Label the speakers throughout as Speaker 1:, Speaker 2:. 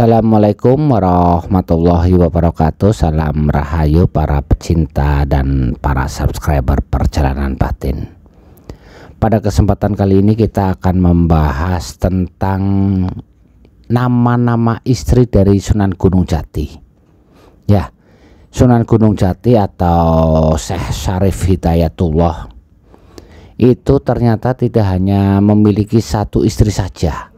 Speaker 1: Assalamualaikum warahmatullahi wabarakatuh Salam rahayu para pecinta dan para subscriber perjalanan batin Pada kesempatan kali ini kita akan membahas tentang Nama-nama istri dari Sunan Gunung Jati Ya Sunan Gunung Jati atau Syekh Syarif Hidayatullah Itu ternyata tidak hanya memiliki satu istri saja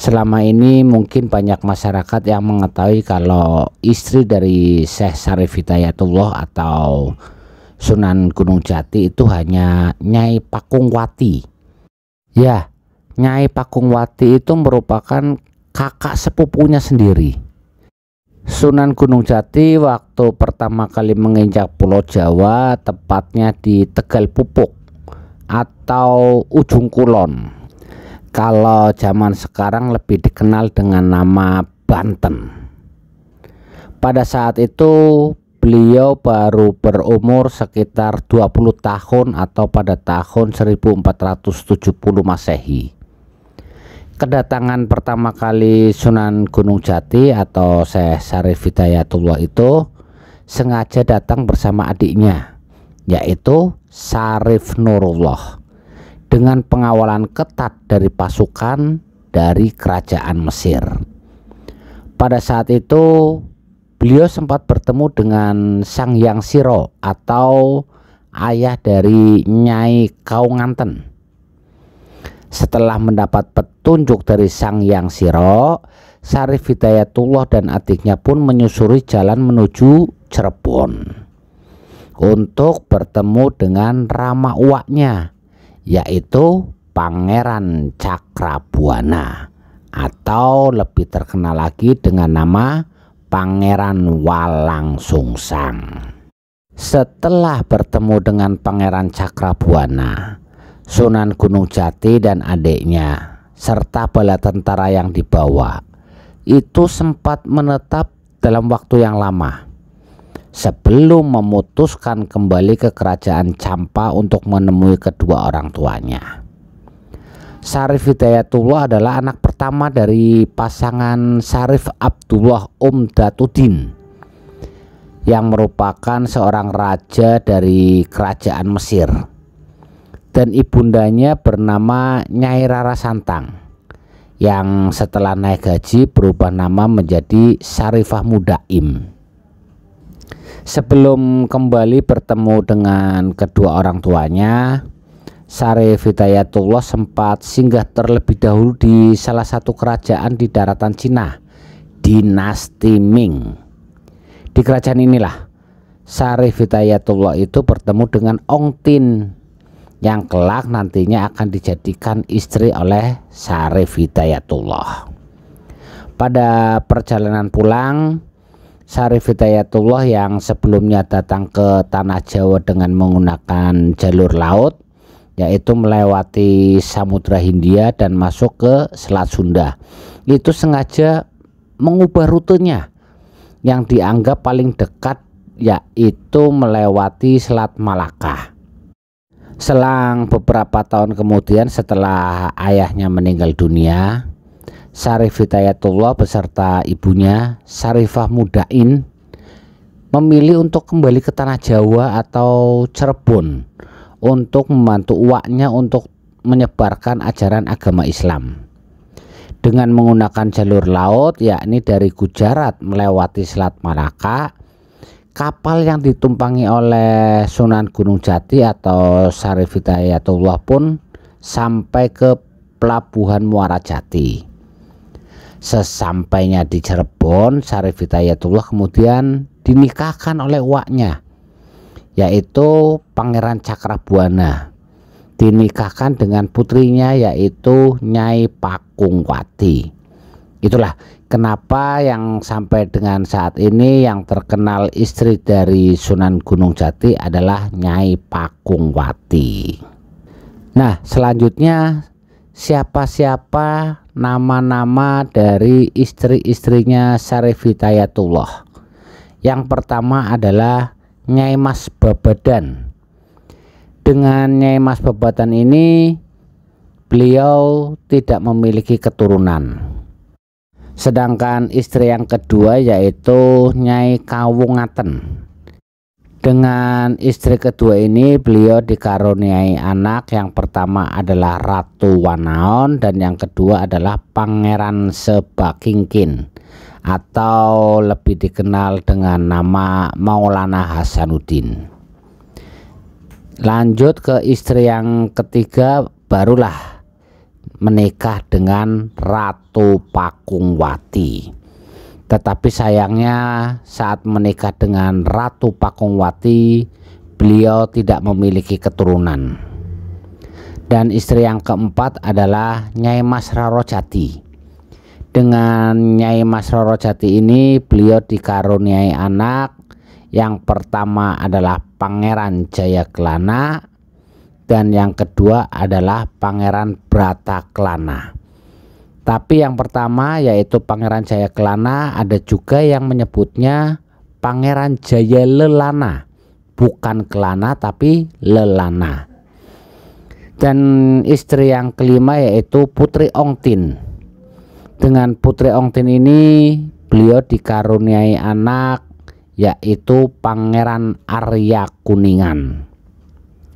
Speaker 1: selama ini mungkin banyak masyarakat yang mengetahui kalau istri dari Syekh Syarif Hidayatullah atau Sunan Gunung Jati itu hanya Nyai Pakungwati. Ya, Nyai Pakungwati itu merupakan kakak sepupunya sendiri. Sunan Gunung Jati waktu pertama kali menginjak Pulau Jawa tepatnya di Tegal Pupuk atau Ujung Kulon kalau zaman sekarang lebih dikenal dengan nama Banten. Pada saat itu beliau baru berumur sekitar 20 tahun atau pada tahun 1470 Masehi. Kedatangan pertama kali Sunan Gunung Jati atau Syekh Syarif Hidayatullah itu sengaja datang bersama adiknya yaitu Sarif Nurullah dengan pengawalan ketat dari pasukan dari kerajaan Mesir. Pada saat itu, beliau sempat bertemu dengan Sang Yang Siro atau ayah dari Nyai Kaunganten. Setelah mendapat petunjuk dari Sang Yang Siro, Sarif Hidayatullah dan adiknya pun menyusuri jalan menuju Cirebon untuk bertemu dengan Rama Uwaknya yaitu Pangeran Cakrabuana atau lebih terkenal lagi dengan nama Pangeran Walang Sungsang. Setelah bertemu dengan Pangeran Cakrabuana, Sunan Gunung Jati dan adiknya serta bala tentara yang dibawa itu sempat menetap dalam waktu yang lama sebelum memutuskan kembali ke kerajaan Campa untuk menemui kedua orang tuanya. Sarif Hidayatullah adalah anak pertama dari pasangan Sarif Abdullah Umdatuddin yang merupakan seorang raja dari kerajaan Mesir dan ibundanya bernama Nyai Rara Santang yang setelah naik gaji berubah nama menjadi Sarifah Mudaim. Sebelum kembali bertemu dengan kedua orang tuanya, Sare Vidayatullah sempat singgah terlebih dahulu di salah satu kerajaan di daratan Cina, dinasti Ming. Di kerajaan inilah Sare Vidayatullah itu bertemu dengan Ong Tin yang kelak nantinya akan dijadikan istri oleh Sarif Hidayatullah. Pada perjalanan pulang, Syarif Hidayatullah yang sebelumnya datang ke Tanah Jawa dengan menggunakan jalur laut yaitu melewati Samudra Hindia dan masuk ke Selat Sunda itu sengaja mengubah rutenya yang dianggap paling dekat yaitu melewati Selat Malaka Selang beberapa tahun kemudian setelah ayahnya meninggal dunia Sarif Hidayatullah beserta ibunya Sarifah Mudain memilih untuk kembali ke tanah Jawa atau Cirebon untuk membantu uaknya untuk menyebarkan ajaran agama Islam dengan menggunakan jalur laut yakni dari Gujarat melewati Selat Malaka kapal yang ditumpangi oleh Sunan Gunung Jati atau Sarif Hidayatullah pun sampai ke pelabuhan Muara Jati Sesampainya di Cirebon, Syarif Hidayatullah kemudian dinikahkan oleh uaknya, yaitu Pangeran Cakrabuana. Dinikahkan dengan putrinya yaitu Nyai Pakungwati. Itulah kenapa yang sampai dengan saat ini yang terkenal istri dari Sunan Gunung Jati adalah Nyai Pakungwati. Nah, selanjutnya siapa-siapa nama-nama dari istri-istrinya Syarif Hidayatullah yang pertama adalah Nyai Mas Babadan dengan Nyai Mas Babadan ini beliau tidak memiliki keturunan sedangkan istri yang kedua yaitu Nyai Kawungaten dengan istri kedua ini beliau dikaruniai anak yang pertama adalah Ratu Wanaon dan yang kedua adalah Pangeran Sebakingkin atau lebih dikenal dengan nama Maulana Hasanuddin. Lanjut ke istri yang ketiga barulah menikah dengan Ratu Pakungwati. Tetapi sayangnya saat menikah dengan Ratu Pakungwati, beliau tidak memiliki keturunan. Dan istri yang keempat adalah Nyai Mas Roro Jati. Dengan Nyai Mas Roro Jati ini beliau dikaruniai anak. Yang pertama adalah Pangeran Jaya Kelana dan yang kedua adalah Pangeran Kelana. Tapi yang pertama yaitu Pangeran Jaya Kelana ada juga yang menyebutnya Pangeran Jaya Lelana. Bukan Kelana tapi Lelana. Dan istri yang kelima yaitu Putri Ongtin. Dengan Putri Ongtin ini beliau dikaruniai anak yaitu Pangeran Arya Kuningan.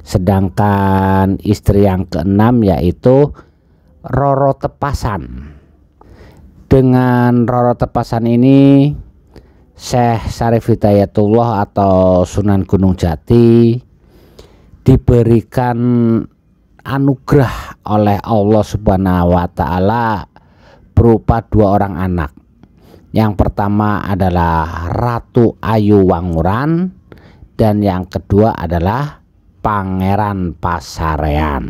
Speaker 1: Sedangkan istri yang keenam yaitu Roro Tepasan. Dengan Roro Tepasan ini Syekh Syarif Hidayatullah atau Sunan Gunung Jati diberikan anugerah oleh Allah Subhanahu wa taala berupa dua orang anak. Yang pertama adalah Ratu Ayu Wanguran dan yang kedua adalah Pangeran Pasarean.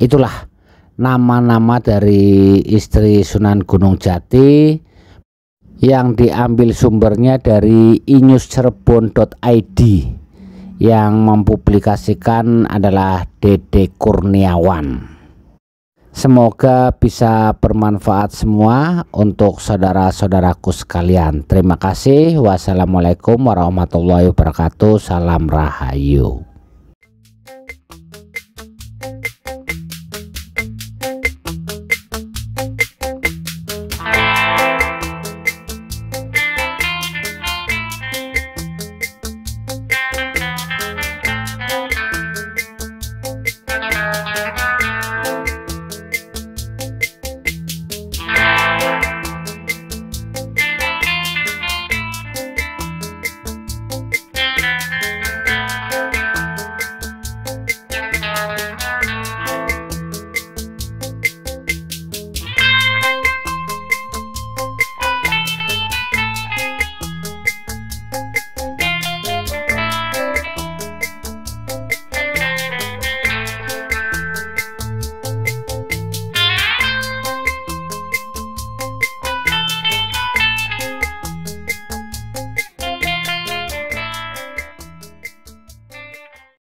Speaker 1: Itulah nama-nama dari istri Sunan Gunung Jati yang diambil sumbernya dari inuscerbon.id yang mempublikasikan adalah Dede Kurniawan. Semoga bisa bermanfaat semua untuk saudara-saudaraku sekalian. Terima kasih. Wassalamualaikum warahmatullahi wabarakatuh. Salam rahayu.